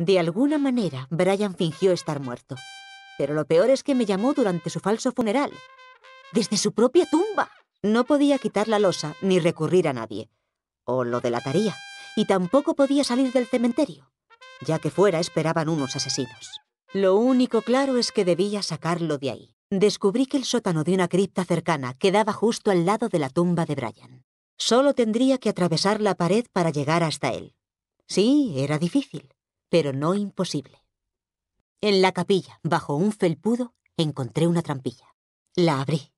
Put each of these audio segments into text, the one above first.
De alguna manera, Brian fingió estar muerto. Pero lo peor es que me llamó durante su falso funeral. Desde su propia tumba. No podía quitar la losa ni recurrir a nadie. O lo delataría. Y tampoco podía salir del cementerio. Ya que fuera esperaban unos asesinos. Lo único claro es que debía sacarlo de ahí. Descubrí que el sótano de una cripta cercana quedaba justo al lado de la tumba de Brian. Solo tendría que atravesar la pared para llegar hasta él. Sí, era difícil pero no imposible. En la capilla, bajo un felpudo, encontré una trampilla. La abrí.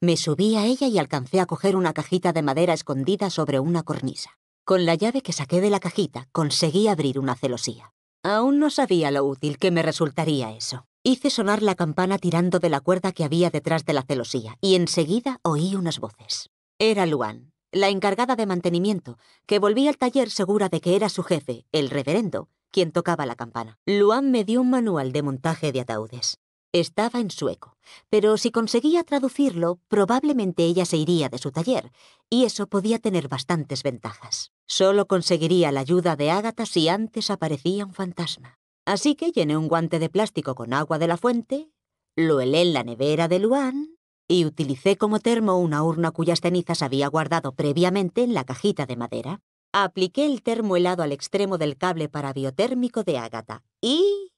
Me subí a ella y alcancé a coger una cajita de madera escondida sobre una cornisa. Con la llave que saqué de la cajita conseguí abrir una celosía. Aún no sabía lo útil que me resultaría eso. Hice sonar la campana tirando de la cuerda que había detrás de la celosía y enseguida oí unas voces. Era Luan, la encargada de mantenimiento, que volvía al taller segura de que era su jefe, el reverendo, quien tocaba la campana. Luan me dio un manual de montaje de ataúdes. Estaba en sueco, pero si conseguía traducirlo, probablemente ella se iría de su taller, y eso podía tener bastantes ventajas. Solo conseguiría la ayuda de Ágata si antes aparecía un fantasma. Así que llené un guante de plástico con agua de la fuente, lo helé en la nevera de Luan y utilicé como termo una urna cuyas cenizas había guardado previamente en la cajita de madera. Apliqué el termo helado al extremo del cable biotérmico de Ágata y...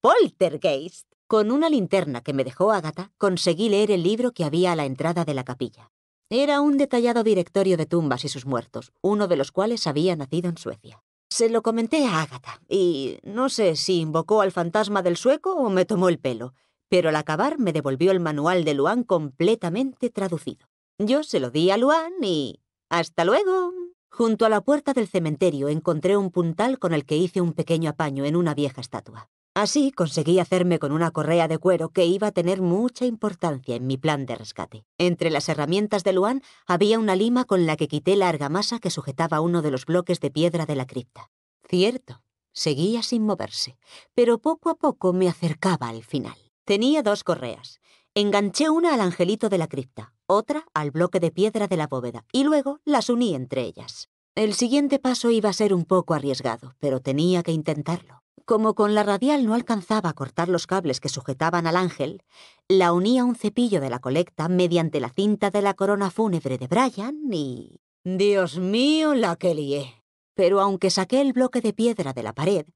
¡Poltergeist! Con una linterna que me dejó Ágata, conseguí leer el libro que había a la entrada de la capilla. Era un detallado directorio de tumbas y sus muertos, uno de los cuales había nacido en Suecia. Se lo comenté a Ágata y no sé si invocó al fantasma del sueco o me tomó el pelo, pero al acabar me devolvió el manual de Luan completamente traducido. Yo se lo di a Luan y... ¡Hasta luego! Junto a la puerta del cementerio encontré un puntal con el que hice un pequeño apaño en una vieja estatua. Así conseguí hacerme con una correa de cuero que iba a tener mucha importancia en mi plan de rescate. Entre las herramientas de Luan había una lima con la que quité la argamasa que sujetaba uno de los bloques de piedra de la cripta. Cierto, seguía sin moverse, pero poco a poco me acercaba al final. Tenía dos correas. Enganché una al angelito de la cripta, otra al bloque de piedra de la bóveda y luego las uní entre ellas. El siguiente paso iba a ser un poco arriesgado, pero tenía que intentarlo. Como con la radial no alcanzaba a cortar los cables que sujetaban al ángel, la uní a un cepillo de la colecta mediante la cinta de la corona fúnebre de Brian y... Dios mío, la que lié. Pero aunque saqué el bloque de piedra de la pared,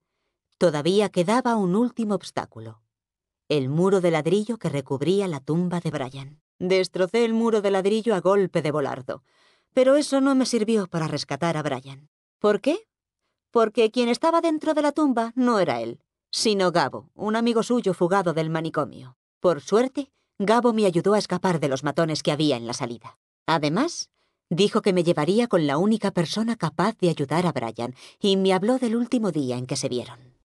todavía quedaba un último obstáculo, el muro de ladrillo que recubría la tumba de Brian. Destrocé el muro de ladrillo a golpe de volardo. Pero eso no me sirvió para rescatar a Brian. ¿Por qué? Porque quien estaba dentro de la tumba no era él, sino Gabo, un amigo suyo fugado del manicomio. Por suerte, Gabo me ayudó a escapar de los matones que había en la salida. Además, dijo que me llevaría con la única persona capaz de ayudar a Brian y me habló del último día en que se vieron.